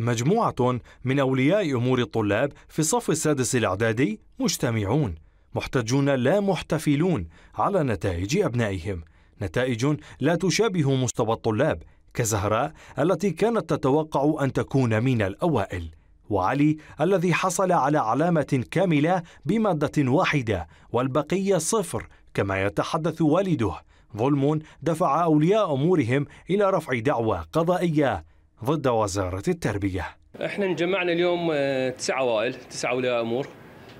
مجموعة من أولياء أمور الطلاب في الصف السادس الإعدادي مجتمعون محتجون لا محتفلون على نتائج أبنائهم نتائج لا تشابه مستوى الطلاب كزهراء التي كانت تتوقع أن تكون من الأوائل وعلي الذي حصل على علامة كاملة بمادة واحدة والبقية صفر كما يتحدث والده ظلم دفع أولياء أمورهم إلى رفع دعوى قضائية ضد وزارة التربية احنا جمعنا اليوم آه، تسع عوائل تسع أولياء أمور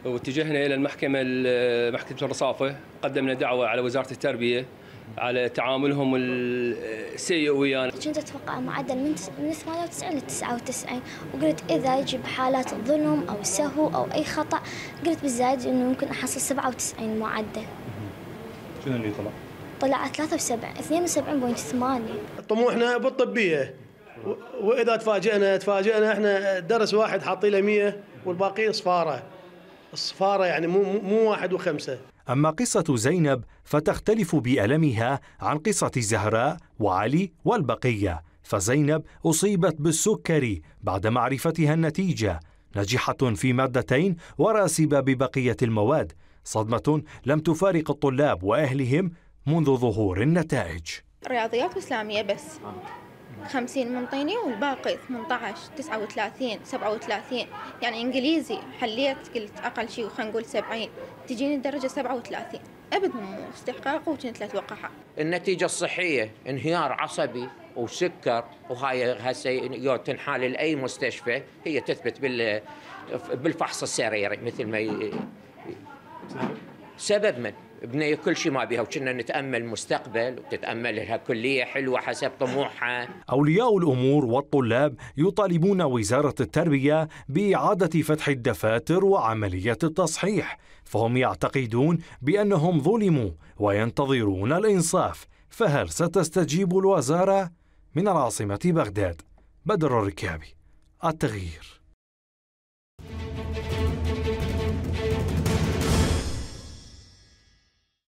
واتجهنا إلى المحكمة آه، محكمة الرصافة قدمنا دعوة على وزارة التربية على تعاملهم السيء آه، ويانا كنت اتوقع معدل من 98 ل 99 وقلت اذا يجي بحالات ظلم او سهو او اي خطا قلت بالزايد انه ممكن احصل 97 معدل شنو اللي طلع؟ طلع 73 72.8 طموحنا بالطبيه واذا تفاجئنا تفاجئنا احنا درس واحد حاطين له 100 والباقي صفاره صفاره يعني مو مو واحد وخمسه أما قصة زينب فتختلف بألمها عن قصة زهراء وعلي والبقية فزينب أصيبت بالسكري بعد معرفتها النتيجة ناجحة في مادتين وراسبة ببقية المواد صدمة لم تفارق الطلاب وأهلهم منذ ظهور النتائج رياضيات اسلاميه بس خمسين منطيني والباقي ثمنطعش تسعة وثلاثين سبعة وثلاثين يعني إنجليزي حليت قلت أقل شيء وخلينا نقول سبعين تجيني الدرجة سبعة وثلاثين أبد مو استحقاق وكنت لا أتوقعها النتيجة الصحية انهيار عصبي وسكر وهاي هسه تنحال لأي مستشفى هي تثبت بال بالفحص السريري مثل ما ي... سبب من؟ بنية كل شيء ما بيها وكنا نتأمل مستقبل وتتأمل لها كلية حلوة حسب طموحها أولياء الأمور والطلاب يطالبون وزارة التربية بإعادة فتح الدفاتر وعملية التصحيح فهم يعتقدون بأنهم ظلموا وينتظرون الإنصاف فهل ستستجيب الوزارة؟ من العاصمة بغداد بدر الركابي التغيير